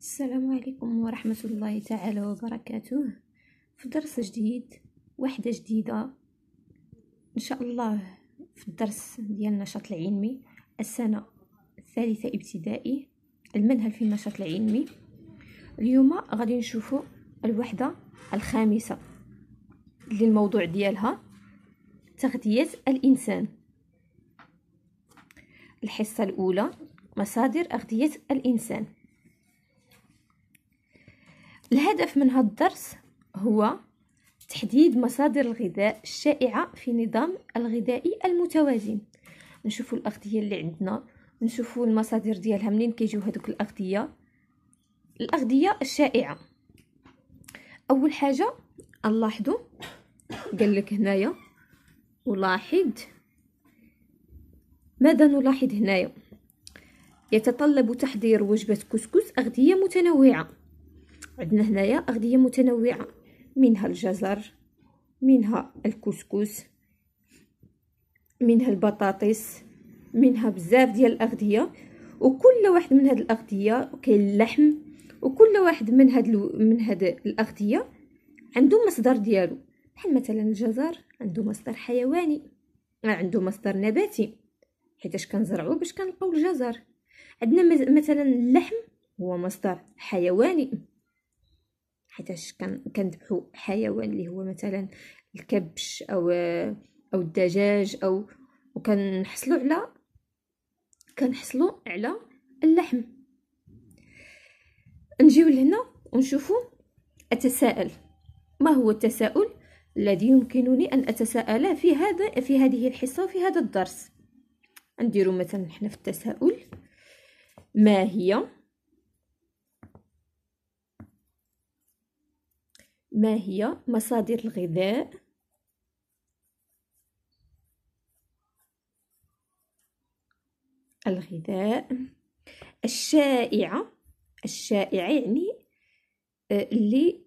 السلام عليكم ورحمة الله تعالى وبركاته في درس جديد وحدة جديدة إن شاء الله في الدرس ديال النشاط العلمي السنة الثالثة ابتدائي المنهل في النشاط العلمي اليوم غادي نشوفوا الوحدة الخامسة للموضوع ديالها تغذية الإنسان الحصة الأولى مصادر أغذية الإنسان الهدف من هذا الدرس هو تحديد مصادر الغذاء الشائعة في نظام الغذائي المتوازن نشوفوا الأغذية اللي عندنا نشوفوا المصادر ديالها منين كيجيو هذوك الأغذية الأغذية الشائعة أول حاجة نلاحظوا قال لك هنايا ولاحظ ماذا نلاحظ هنايا يتطلب تحضير وجبة كسكس أغذية متنوعة عندنا هنايا اغذيه متنوعه منها الجزر منها الكسكس منها البطاطس منها بزاف ديال الاغذيه وكل واحد من هاد الاغذيه كاين اللحم وكل واحد من هاد ال... من هاد الاغذيه عنده مصدر ديالو بحال مثلا الجزر عنده مصدر حيواني عنده مصدر نباتي حيتاش كنزرعوه باش كنلقاو الجزر عندنا مثلا اللحم هو مصدر حيواني حيتاش كنذبحوا حيوان اللي هو مثلا الكبش او او الدجاج او وكنحصلوا على كنحصلوا على اللحم نجيو لهنا ونشوفوا اتساءل ما هو التساؤل الذي يمكنني ان اتساءل في هذا في هذه الحصه في هذا الدرس نديروا مثلا حنا في التساؤل ما هي ما هي مصادر الغذاء الغذاء الشائعة الشائعة يعني آه، اللي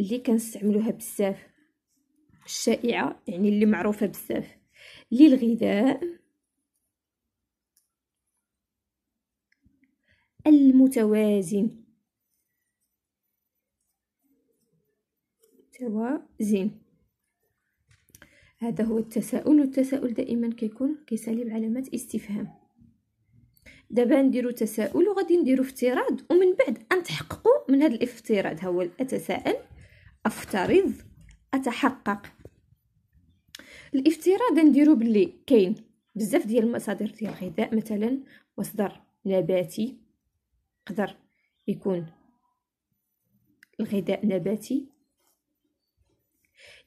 اللي كنستعملوها بزاف الشائعة يعني اللي معروفة بزاف للغذاء المتوازن زين هذا هو التساؤل والتساؤل دائما كيكون كيسالي بعلامات استفهام دابا نديرو تساؤل وغادي نديرو افتراض ومن بعد نتحققوا من هذا الافتراض ها هو اتساءل افترض اتحقق الافتراض نديرو باللي كاين بزاف ديال المصادر ديال الغذاء مثلا مصدر نباتي قدر يكون الغذاء نباتي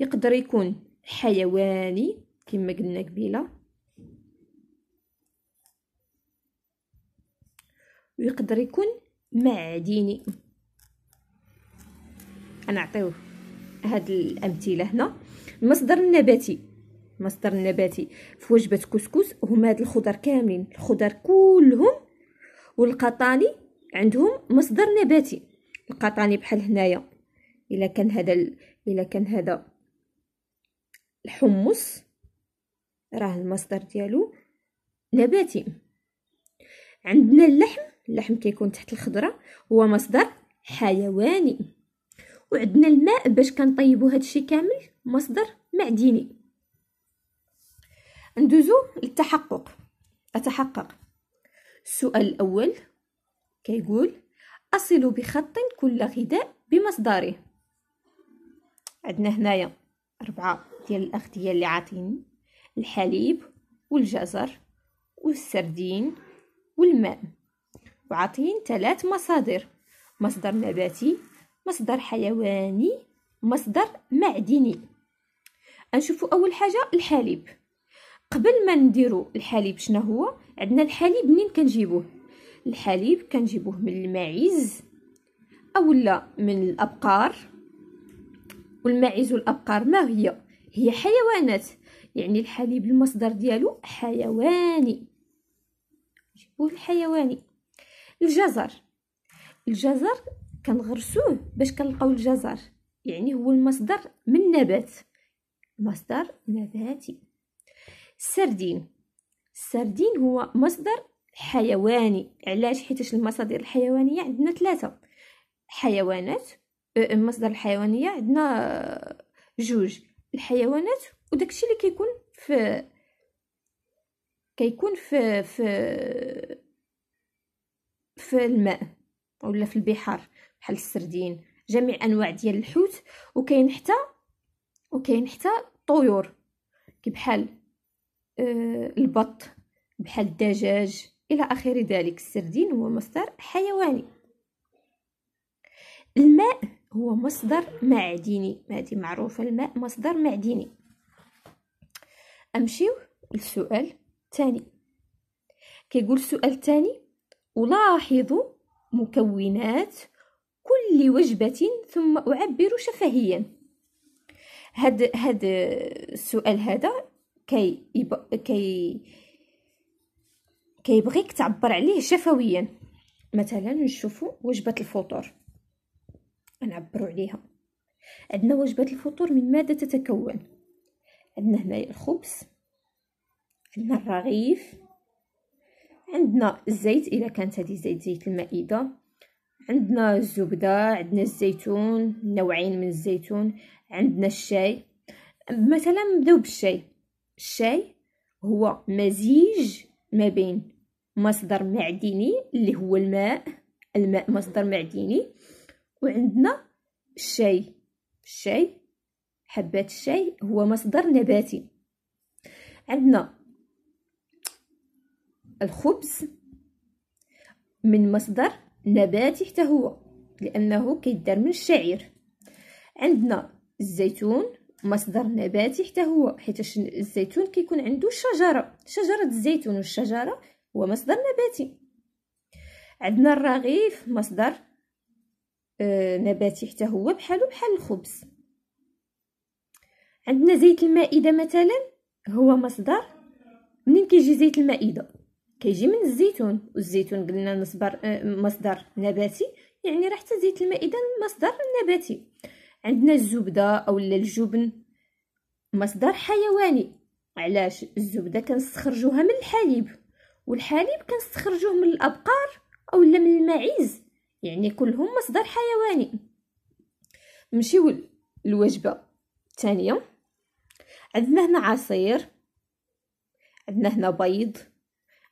يقدر يكون حيواني كما قلنا قبيله ويقدر يكون معدني نعطيوه هاد الامثله هنا المصدر النباتي المصدر النباتي في وجبه كسكس هما هاد الخضر كاملين الخضر كلهم والقطاني عندهم مصدر نباتي القطاني بحال هنايا الا كان هذا الا كان هذا الحمص راه المصدر ديالو نباتي عندنا اللحم اللحم كيكون تحت الخضره هو مصدر حيواني وعندنا الماء باش كنطيبوا هادشي كامل مصدر معدني ندوزو للتحقق اتحقق السؤال الاول كيقول اصل بخط كل غذاء بمصدره عندنا هنايا أربعة ديال الأغذية اللي عاطيني الحليب والجزر والسردين والماء وعاطين ثلاث مصادر مصدر نباتي مصدر حيواني مصدر معدني نشوفوا اول حاجه الحليب قبل ما نديرو الحليب شنو هو عندنا الحليب منين كنجيبوه الحليب كنجيبوه من الماعز اولا من الابقار والماعز والابقار ما هي هي حيوانات يعني الحليب المصدر ديالو حيواني جيبوه الحيواني الجزر الجزر كنغرسوه باش كنلقاو الجزر يعني هو المصدر من نبات مصدر نباتي السردين السردين هو مصدر حيواني علاش حيتاش المصادر الحيوانيه عندنا ثلاثه حيوانات المصدر الحيوانيه عندنا آه، جوج الحيوانات وداكشي اللي كيكون في كيكون في في في الماء ولا في البحار بحال السردين جميع انواع ديال الحوت وكاين حتى وكاين حتى الطيور كي بحال آه البط بحال الدجاج الى اخر ذلك السردين هو مصدر حيواني الماء هو مصدر معدني هذه معروفة الماء مصدر معدني أمشيو للسؤال الثاني كيقول السؤال الثاني ألاحظ مكونات كل وجبة ثم أعبر شفهيا هاد هاد السؤال هذا كي كي كيبغيك تعبر عليه شفويا مثلا نشوفوا وجبة الفطور نعبروا عليها عندنا وجبات الفطور من ماذا تتكون عندنا هنايا الخبز عندنا الرغيف عندنا الزيت الا كانت هذه زيت زيت المائده عندنا الزبده عندنا الزيتون نوعين من الزيتون عندنا الشاي مثلا نبداو بالشاي الشاي هو مزيج ما بين مصدر معدني اللي هو الماء الماء مصدر معدني وعندنا الشاي الشاي حبات الشاي هو مصدر نباتي عندنا الخبز من مصدر نباتي حتى هو لانه كيدار من الشعير عندنا الزيتون مصدر نباتي حتى هو حيت الزيتون كيكون عنده شجره شجره الزيتون والشجره هو مصدر نباتي عندنا الرغيف مصدر نباتي حتى هو بحالو بحال الخبز عندنا زيت المائده مثلا هو مصدر منين كيجي زيت المائده كيجي من الزيتون والزيتون قلنا مصدر آه، مصدر نباتي يعني راه حتى زيت المائده مصدر نباتي عندنا الزبده او الجبن مصدر حيواني علاش الزبده كنستخرجوها من الحليب والحليب كنستخرجوه من الابقار اولا من المعيز يعني كلهم مصدر حيواني نمشيو للوجبه الثانيه عندنا هنا عصير عندنا هنا بيض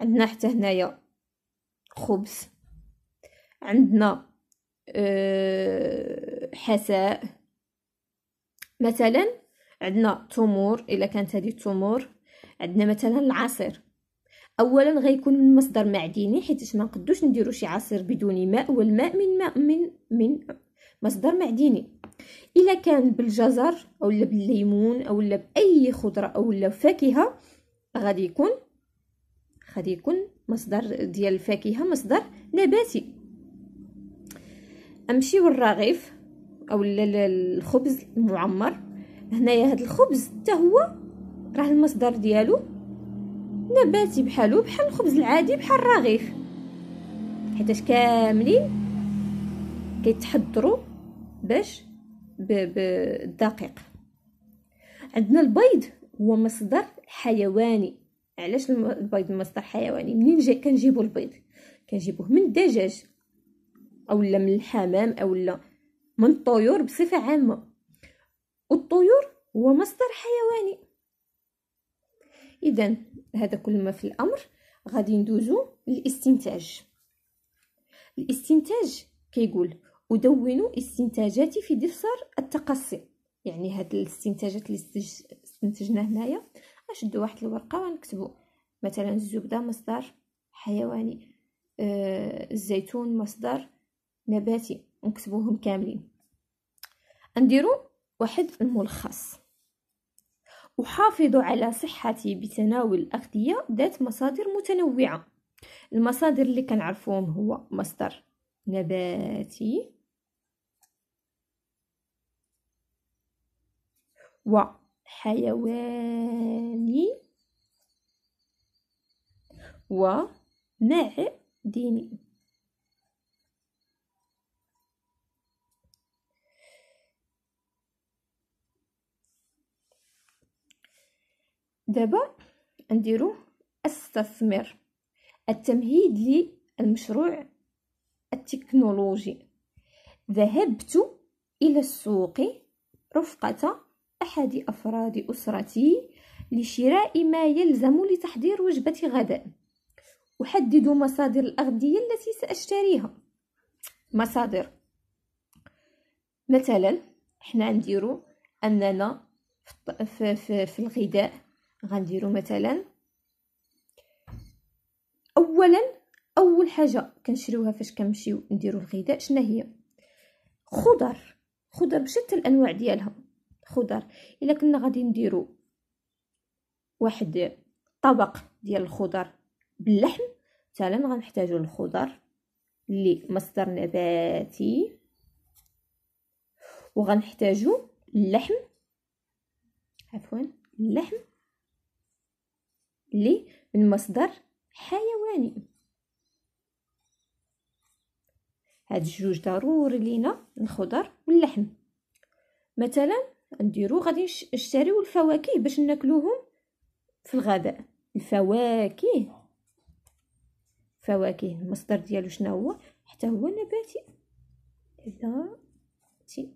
عندنا حتى هنايا خبز عندنا أه حساء مثلا عندنا تمور الا كانت هذه التمور عندنا مثلا العصير اولا غيكون من مصدر معدني حيت ما نقدوش نديرو شي عصير بدون ماء والماء من ماء من من مصدر معدني الا كان بالجزر اولا بالليمون اولا باي خضره اولا فاكهه غادي يكون غادي يكون مصدر ديال الفاكهه مصدر نباتي امشيو للرغيف اولا الخبز المعمر هنايا هاد الخبز حتى هو راه المصدر ديالو نباتي بحالو بحال الخبز العادي بحال الرغيف حيتاش كاملين كيتحضروا باش بالدقيق عندنا البيض هو مصدر حيواني علاش البيض مصدر حيواني منين كنجيبو البيض كنجيبوه من الدجاج اولا من الحمام اولا من الطيور بصفه عامه والطيور هو مصدر حيواني اذا هذا كل ما في الامر غادي ندوزو للاستنتاج الاستنتاج كيقول ادون استنتاجاتي في دفتر التقصي يعني هاد الاستنتاجات اللي استنتجناه هنايا غنشدو واحد الورقه ونكتبو مثلا الزبده مصدر حيواني آه الزيتون مصدر نباتي نكتبوهم كاملين نديرو واحد الملخص أحافظ على صحتي بتناول الأغذية ذات مصادر متنوعة المصادر اللي كنعرفوهم هو مصدر نباتي وحيواني ومعدني دابا نديرو استثمر التمهيد للمشروع التكنولوجي ذهبت الى السوق رفقه احد افراد اسرتي لشراء ما يلزم لتحضير وجبه غداء احدد مصادر الاغذيه التي ساشتريها مصادر مثلا حنا نديرو اننا في, في, في الغذاء غنديرو مثلا اولا اول حاجه كنشريوها فاش كنمشيو نديرو الغذاء شنو هي خضر خضر بشتى الانواع ديالها خضر الا كنا غادي نديرو واحد طبق ديال الخضر باللحم مثلا غنحتاجو الخضر اللي مصدر نباتي وغنحتاجو اللحم عفوا اللحم لي من مصدر حيواني هاد الجوج ضروري لينا الخضر واللحم مثلا نديرو غادي نشتريو الفواكه باش ناكلوهم في الغداء الفواكه فواكه المصدر ديالو شنو هو حتى هو نباتي نباتي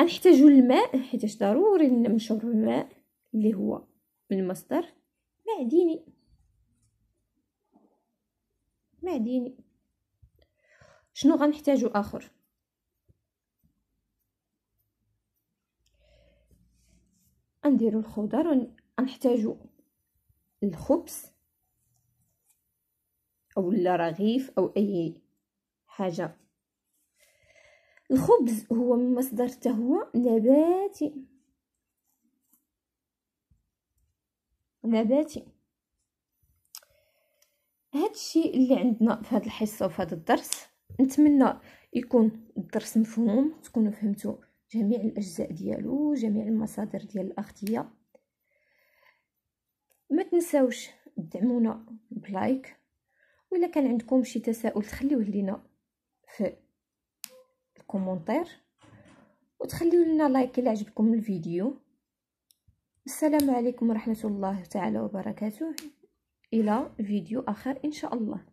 غنحتاجو الماء حيتاش ضروري نشربو الماء اللي هو من مصدر معدني معدني شنو غنحتاجو اخر غنديرو الخضر غنحتاجو الخبز او رغيف او اي حاجه الخبز هو من مصدر هو نباتي نباتي هادشي اللي عندنا في هاد الحصه وفي هاد الدرس نتمنى يكون الدرس مفهوم تكونوا فهمتوا جميع الاجزاء ديالو جميع المصادر ديال الاغذيه ما تنساوش دعمونا بلايك ولا كان عندكم شي تساؤل تخليوه لينا في الكومونتير وتخليو لنا لايك الى عجبكم الفيديو السلام عليكم ورحمة الله تعالى وبركاته إلى فيديو آخر إن شاء الله